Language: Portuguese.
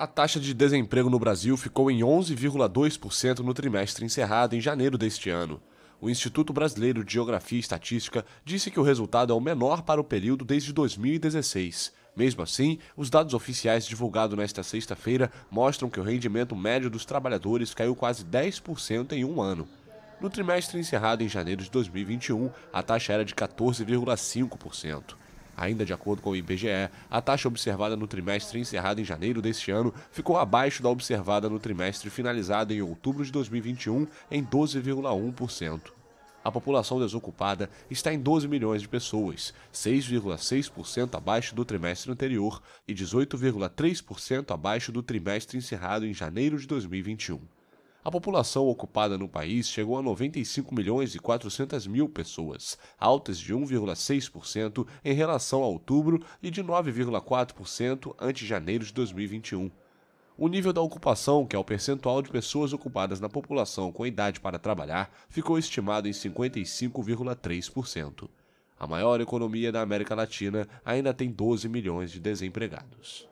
A taxa de desemprego no Brasil ficou em 11,2% no trimestre encerrado em janeiro deste ano. O Instituto Brasileiro de Geografia e Estatística disse que o resultado é o menor para o período desde 2016. Mesmo assim, os dados oficiais divulgados nesta sexta-feira mostram que o rendimento médio dos trabalhadores caiu quase 10% em um ano. No trimestre encerrado em janeiro de 2021, a taxa era de 14,5%. Ainda de acordo com o IBGE, a taxa observada no trimestre encerrado em janeiro deste ano ficou abaixo da observada no trimestre finalizado em outubro de 2021 em 12,1%. A população desocupada está em 12 milhões de pessoas, 6,6% abaixo do trimestre anterior e 18,3% abaixo do trimestre encerrado em janeiro de 2021. A população ocupada no país chegou a 95 milhões e 400 mil pessoas, altas de 1,6% em relação a outubro e de 9,4% ante janeiro de 2021. O nível da ocupação, que é o percentual de pessoas ocupadas na população com idade para trabalhar, ficou estimado em 55,3%. A maior economia da América Latina ainda tem 12 milhões de desempregados.